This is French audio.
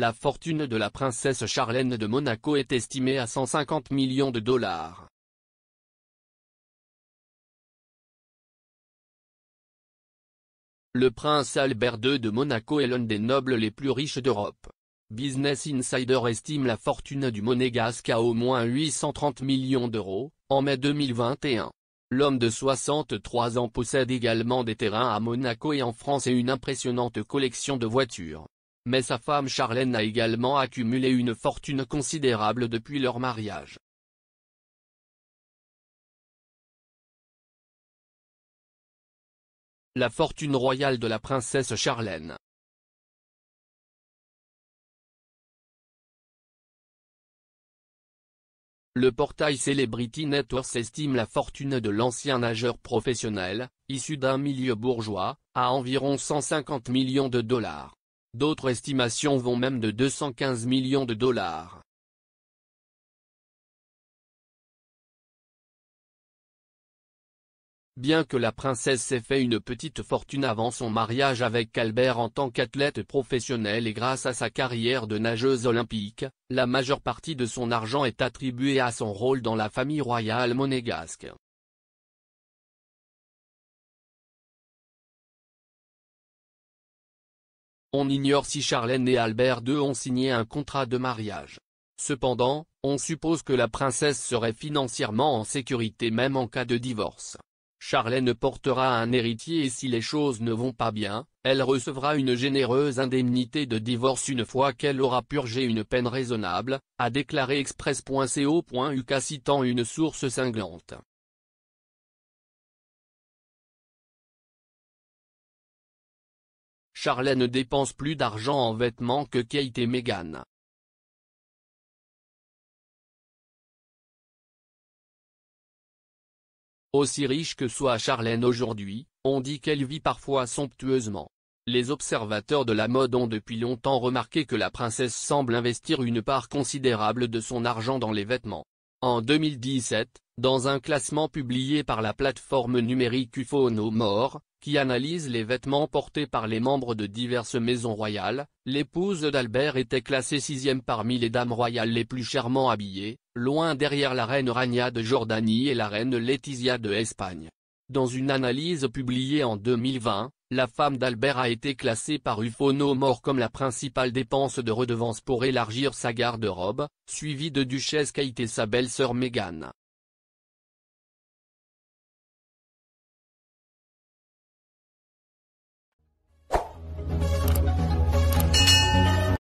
La fortune de la princesse Charlène de Monaco est estimée à 150 millions de dollars. Le prince Albert II de Monaco est l'un des nobles les plus riches d'Europe. Business Insider estime la fortune du monégasque à au moins 830 millions d'euros, en mai 2021. L'homme de 63 ans possède également des terrains à Monaco et en France et une impressionnante collection de voitures mais sa femme Charlène a également accumulé une fortune considérable depuis leur mariage. La fortune royale de la princesse Charlène Le portail Celebrity Network estime la fortune de l'ancien nageur professionnel, issu d'un milieu bourgeois, à environ 150 millions de dollars. D'autres estimations vont même de 215 millions de dollars. Bien que la princesse s'est fait une petite fortune avant son mariage avec Albert en tant qu'athlète professionnel et grâce à sa carrière de nageuse olympique, la majeure partie de son argent est attribuée à son rôle dans la famille royale monégasque. On ignore si Charlène et Albert II ont signé un contrat de mariage. Cependant, on suppose que la princesse serait financièrement en sécurité même en cas de divorce. Charlène portera un héritier et si les choses ne vont pas bien, elle recevra une généreuse indemnité de divorce une fois qu'elle aura purgé une peine raisonnable, a déclaré express.co.uk citant une source cinglante. Charlène dépense plus d'argent en vêtements que Kate et Meghan. Aussi riche que soit Charlène aujourd'hui, on dit qu'elle vit parfois somptueusement. Les observateurs de la mode ont depuis longtemps remarqué que la princesse semble investir une part considérable de son argent dans les vêtements. En 2017, dans un classement publié par la plateforme numérique UFO No More, qui analyse les vêtements portés par les membres de diverses maisons royales, l'épouse d'Albert était classée sixième parmi les dames royales les plus chèrement habillées, loin derrière la reine Rania de Jordanie et la reine Letizia de Espagne. Dans une analyse publiée en 2020, la femme d'Albert a été classée par Ufono Mort comme la principale dépense de redevance pour élargir sa garde-robe, suivie de Duchesse Kate et sa belle-sœur Meghan.